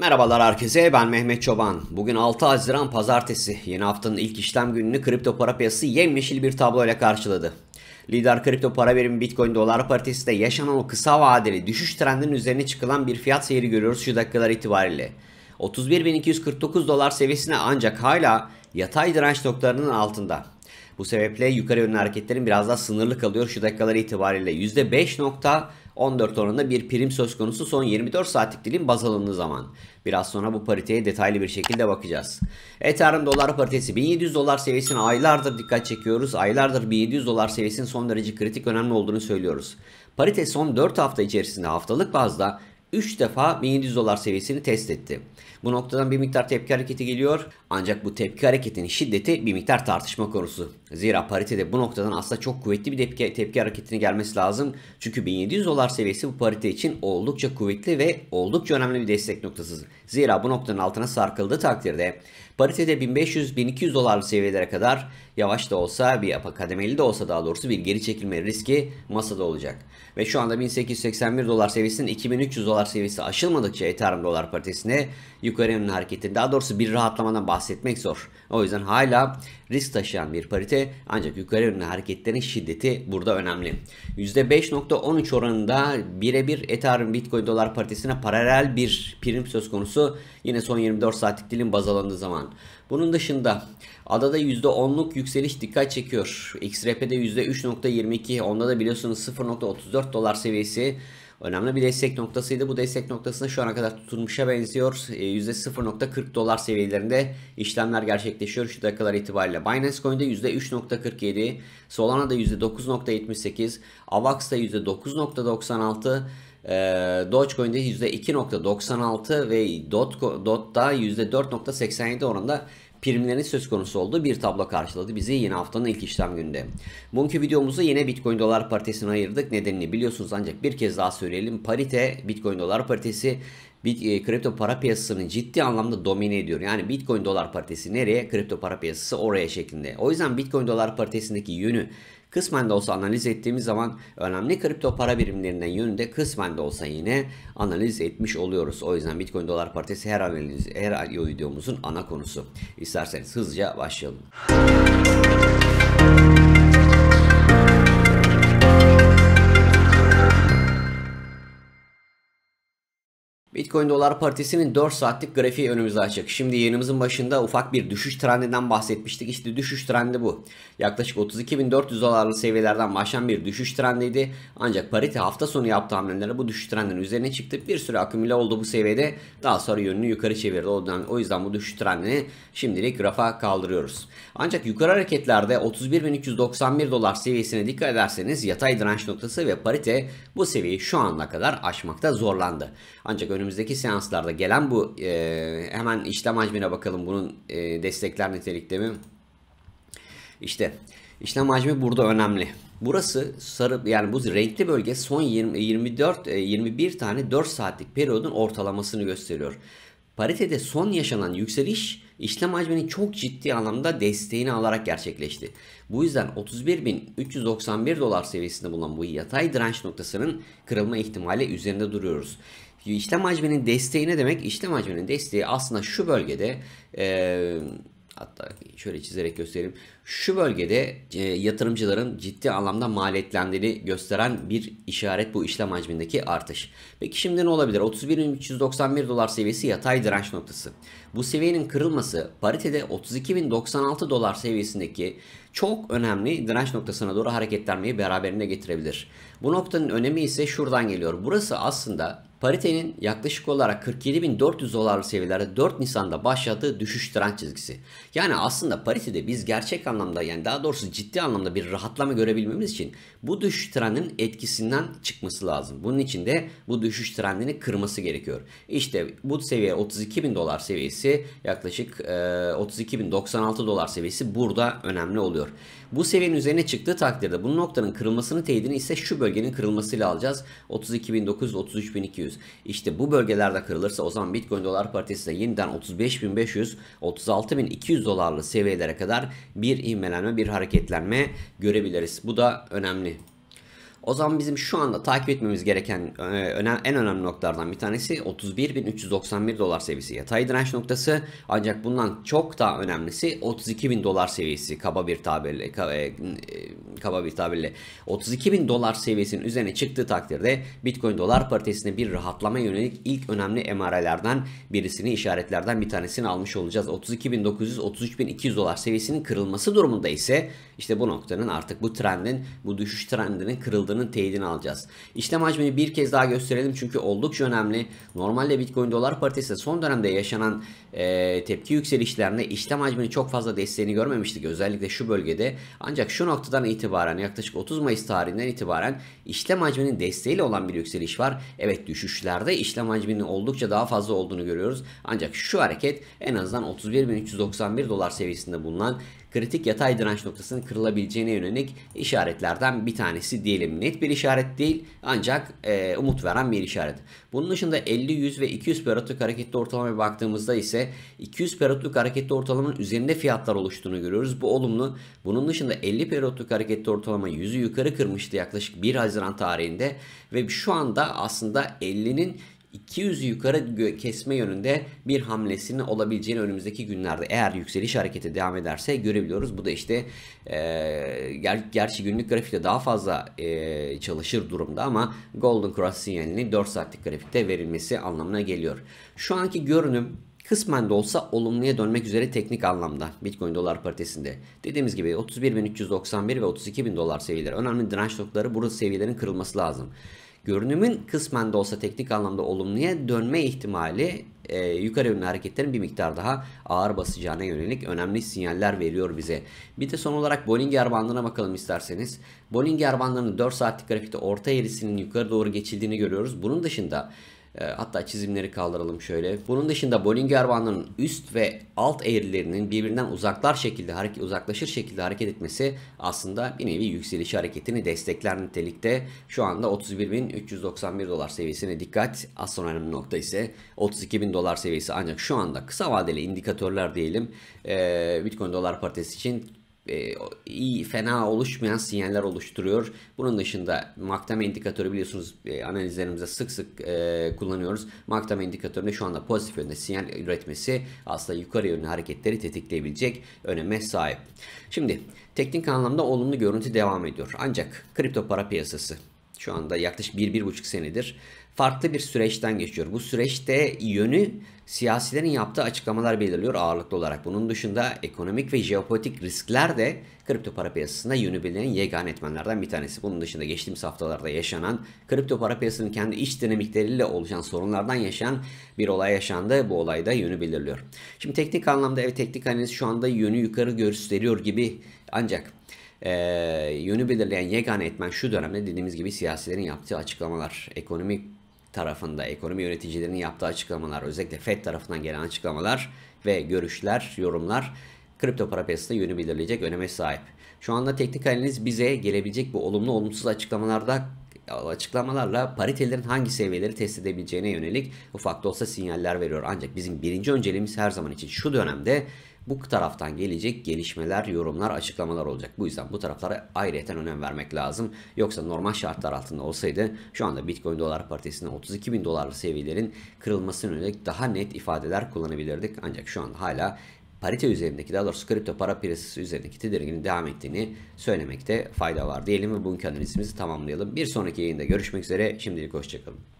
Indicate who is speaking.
Speaker 1: Merhabalar herkese ben Mehmet Çoban. Bugün 6 Haziran Pazartesi yeni haftanın ilk işlem gününü kripto para piyasası yemyeşil bir tabloyla karşıladı. Lider kripto para birimi Bitcoin dolar paritesi de yaşanan o kısa vadeli düşüş trendinin üzerine çıkılan bir fiyat seyri görüyoruz şu dakikalar itibariyle. 31.249 dolar seviyesine ancak hala yatay direnç noktalarının altında. Bu sebeple yukarı yönlü hareketlerin biraz daha sınırlı kalıyor şu dakikalar itibariyle. 5 nokta. 14 oranında bir prim söz konusu son 24 saatlik dilim baz alındığı zaman. Biraz sonra bu pariteye detaylı bir şekilde bakacağız. Ethereum dolar paritesi 1700 dolar seviyesine aylardır dikkat çekiyoruz. Aylardır 1700 dolar seviyesinin son derece kritik önemli olduğunu söylüyoruz. Parite son 4 hafta içerisinde haftalık bazda 3 defa 1700 dolar seviyesini test etti. Bu noktadan bir miktar tepki hareketi geliyor. Ancak bu tepki hareketinin şiddeti bir miktar tartışma konusu. Zira paritede bu noktadan aslında çok kuvvetli bir tepki, tepki hareketine gelmesi lazım. Çünkü 1700 dolar seviyesi bu parite için oldukça kuvvetli ve oldukça önemli bir destek noktası. Zira bu noktanın altına sarkıldığı takdirde Paritede 1500-1200 dolar seviyelere kadar yavaş da olsa bir kademeli de olsa daha doğrusu bir geri çekilme riski masada olacak. Ve şu anda 1881 dolar seviyesinin 2300 dolar seviyesi aşılmadıkça Ethereum dolar paritesine yukarı yönlü hareketin daha doğrusu bir rahatlamadan bahsetmek zor. O yüzden hala risk taşıyan bir parite ancak yukarı yönlü hareketlerin şiddeti burada önemli. %5.13 oranında birebir Ethereum Bitcoin dolar paritesine paralel bir prim söz konusu yine son 24 saatlik dilim baz alındığı zaman. Bunun dışında adada %10'luk yükseliş dikkat çekiyor. XRP'de %3.22 onda da biliyorsunuz 0.34 dolar seviyesi önemli bir destek noktasıydı. Bu destek noktasına şu ana kadar tutulmuşa benziyor. %0.40 ee, dolar seviyelerinde işlemler gerçekleşiyor şu dakikalar itibariyle. Binance Coin'de %3.47, Solana'da %9.78, Avax'ta %9.96, Dogecoin'de %2.96 ve DOT Dot'da %4.87 oranında primlerin söz konusu olduğu bir tablo karşıladı bizi yeni haftanın ilk işlem günde. Bugünkü videomuzu yine Bitcoin dolar paritesini ayırdık. Nedenini biliyorsunuz ancak bir kez daha söyleyelim. Parite Bitcoin dolar paritesi Bit, e, kripto para piyasasını ciddi anlamda domine ediyor. Yani Bitcoin dolar paritesi nereye? Kripto para piyasası oraya şeklinde. O yüzden Bitcoin dolar paritesindeki yönü Kısmen de olsa analiz ettiğimiz zaman önemli kripto para birimlerinden yönünde kısmen de olsa yine analiz etmiş oluyoruz. O yüzden Bitcoin dolar paritesi her analiz her videomuzun ana konusu. İsterseniz hızlıca başlayalım. Bitcoin Dolar Partisi'nin 4 saatlik grafiği önümüze açık. Şimdi yayınımızın başında ufak bir düşüş trendinden bahsetmiştik. İşte düşüş trendi bu. Yaklaşık 32.400 dolarlı seviyelerden başlayan bir düşüş trendiydi. Ancak parite hafta sonu yaptığı hamlelerle bu düşüş trendinin üzerine çıktı. Bir süre akümüle oldu bu seviyede. Daha sonra yönünü yukarı çevirdi. O yüzden bu düşüş trendini şimdilik grafa kaldırıyoruz. Ancak yukarı hareketlerde 31.391 dolar seviyesine dikkat ederseniz yatay direnç noktası ve parite bu seviyeyi şu ana kadar aşmakta zorlandı. Ancak önümüzde önümüzdeki seanslarda gelen bu e, hemen işlem hacmine bakalım bunun e, destekler nitelikte mi? İşte işlem hacmi burada önemli. Burası sarı yani bu renkli bölge son 20, 24 21 tane 4 saatlik periyodun ortalamasını gösteriyor. Paritede son yaşanan yükseliş işlem hacminin çok ciddi anlamda desteğini alarak gerçekleşti. Bu yüzden 31.391 dolar seviyesinde bulunan bu yatay direnç noktasının kırılma ihtimali üzerinde duruyoruz. İşlem hacminin desteği ne demek? İşlem hacminin desteği aslında şu bölgede e, hatta şöyle çizerek göstereyim. Şu bölgede e, yatırımcıların ciddi anlamda maliyetlendiğini gösteren bir işaret bu işlem hacmindeki artış. Peki şimdi ne olabilir? 31.391 dolar seviyesi yatay direnç noktası. Bu seviyenin kırılması paritede 32.096 dolar seviyesindeki çok önemli direnç noktasına doğru hareketlenmeyi beraberinde getirebilir. Bu noktanın önemi ise şuradan geliyor. Burası aslında paritenin yaklaşık olarak 47.400 dolarlık seviyelerde 4 Nisan'da başladığı düşüş trend çizgisi. Yani aslında paritede biz gerçek anlamda yani daha doğrusu ciddi anlamda bir rahatlama görebilmemiz için bu düşüş trendinin etkisinden çıkması lazım. Bunun için de bu düşüş trendini kırması gerekiyor. İşte bu seviye 32.000 dolar seviyesi yaklaşık e, 32.096 dolar seviyesi burada önemli oluyor oluyor. Bu seviyenin üzerine çıktığı takdirde bu noktanın kırılmasının teyidini ise şu bölgenin kırılmasıyla alacağız. 32.900 33.200. İşte bu bölgelerde kırılırsa o zaman Bitcoin dolar paritesinde yeniden 35.500 36.200 dolarlı seviyelere kadar bir inmelenme bir hareketlenme görebiliriz. Bu da önemli. O zaman bizim şu anda takip etmemiz gereken e, en önemli noktalardan bir tanesi 31.391 dolar seviyesi yatay direnç noktası. Ancak bundan çok daha önemlisi 32.000 dolar seviyesi kaba bir tabirle e, e, kaba bir tabirle 32.000 dolar seviyesinin üzerine çıktığı takdirde Bitcoin dolar paritesinde bir rahatlama yönelik ilk önemli emarelerden birisini işaretlerden bir tanesini almış olacağız. 32.900-33.200 dolar seviyesinin kırılması durumunda ise işte bu noktanın artık bu trendin bu düşüş trendinin kırıldığı kullanıldığının teyidini alacağız. İşlem hacmini bir kez daha gösterelim çünkü oldukça önemli. Normalde Bitcoin dolar paritesi son dönemde yaşanan e, tepki yükselişlerinde işlem hacmini çok fazla desteğini görmemiştik. Özellikle şu bölgede. Ancak şu noktadan itibaren yaklaşık 30 Mayıs tarihinden itibaren işlem hacminin desteğiyle olan bir yükseliş var. Evet düşüşlerde işlem hacminin oldukça daha fazla olduğunu görüyoruz. Ancak şu hareket en azından 31.391 dolar seviyesinde bulunan kritik yatay direnç noktasının kırılabileceğine yönelik işaretlerden bir tanesi diyelim. Net bir işaret değil ancak e, umut veren bir işaret. Bunun dışında 50, 100 ve 200 periyotluk hareketli ortalamaya baktığımızda ise 200 periyotluk hareketli ortalamanın üzerinde fiyatlar oluştuğunu görüyoruz. Bu olumlu. Bunun dışında 50 periyotluk hareketli ortalama 100'ü yukarı kırmıştı yaklaşık 1 Haziran tarihinde ve şu anda aslında 50'nin 200'ü yukarı kesme yönünde bir hamlesinin olabileceğini önümüzdeki günlerde eğer yükseliş hareketi devam ederse görebiliyoruz. Bu da işte e, ger gerçi günlük grafikte daha fazla e, çalışır durumda ama Golden Cross sinyalinin 4 saatlik grafikte verilmesi anlamına geliyor. Şu anki görünüm kısmen de olsa olumluya dönmek üzere teknik anlamda Bitcoin dolar paritesinde. Dediğimiz gibi 31.391 ve 32.000 dolar seviyeleri önemli direnç noktaları burada seviyelerin kırılması lazım. Görünümün kısmen de olsa teknik anlamda olumluya dönme ihtimali e, yukarı yönlü hareketlerin bir miktar daha ağır basacağına yönelik önemli sinyaller veriyor bize. Bir de son olarak Bollinger bandına bakalım isterseniz. Bollinger bandının 4 saatlik grafikte orta eğrisinin yukarı doğru geçildiğini görüyoruz. Bunun dışında e, hatta çizimleri kaldıralım şöyle. Bunun dışında Bollinger bandının üst ve alt eğrilerinin birbirinden uzaklar şekilde hareket uzaklaşır şekilde hareket etmesi aslında bir nevi yükseliş hareketini destekler nitelikte. Şu anda 31.391 dolar seviyesine dikkat. Az sonra önemli nokta ise 32.000 dolar seviyesi ancak şu anda kısa vadeli indikatörler diyelim. E, Bitcoin dolar paritesi için e, iyi fena oluşmayan sinyaller oluşturuyor. Bunun dışında Maktam indikatörü biliyorsunuz e, analizlerimizde sık sık e, kullanıyoruz. Maktam indikatöründe şu anda pozitif yönde sinyal üretmesi aslında yukarı yönlü hareketleri tetikleyebilecek öneme sahip. Şimdi teknik anlamda olumlu görüntü devam ediyor. Ancak kripto para piyasası şu anda yaklaşık 1-1,5 senedir farklı bir süreçten geçiyor. Bu süreçte yönü siyasilerin yaptığı açıklamalar belirliyor ağırlıklı olarak. Bunun dışında ekonomik ve jeopolitik riskler de kripto para piyasasında yönü belirleyen yegane etmenlerden bir tanesi. Bunun dışında geçtiğimiz haftalarda yaşanan kripto para piyasasının kendi iç dinamikleriyle oluşan sorunlardan yaşayan bir olay yaşandı. Bu olayda yönü belirliyor. Şimdi teknik anlamda evet teknik analiz şu anda yönü yukarı gösteriyor gibi ancak e, yönü belirleyen yegane etmen şu dönemde dediğimiz gibi siyasilerin yaptığı açıklamalar, ekonomik tarafında ekonomi yöneticilerinin yaptığı açıklamalar, özellikle FED tarafından gelen açıklamalar ve görüşler, yorumlar kripto para piyasasında yönü belirleyecek öneme sahip. Şu anda teknik analiz bize gelebilecek bu olumlu olumsuz açıklamalarda açıklamalarla paritelerin hangi seviyeleri test edebileceğine yönelik ufak da olsa sinyaller veriyor. Ancak bizim birinci önceliğimiz her zaman için şu dönemde bu taraftan gelecek gelişmeler, yorumlar, açıklamalar olacak. Bu yüzden bu taraflara ayrıyeten önem vermek lazım. Yoksa normal şartlar altında olsaydı şu anda Bitcoin dolar paritesinde 32 bin dolarlı seviyelerin kırılmasına yönelik daha net ifadeler kullanabilirdik. Ancak şu anda hala parite üzerindeki daha doğrusu kripto para piyasası üzerindeki tedirginin devam ettiğini söylemekte fayda var diyelim ve bugünkü analizimizi tamamlayalım. Bir sonraki yayında görüşmek üzere şimdilik hoşçakalın.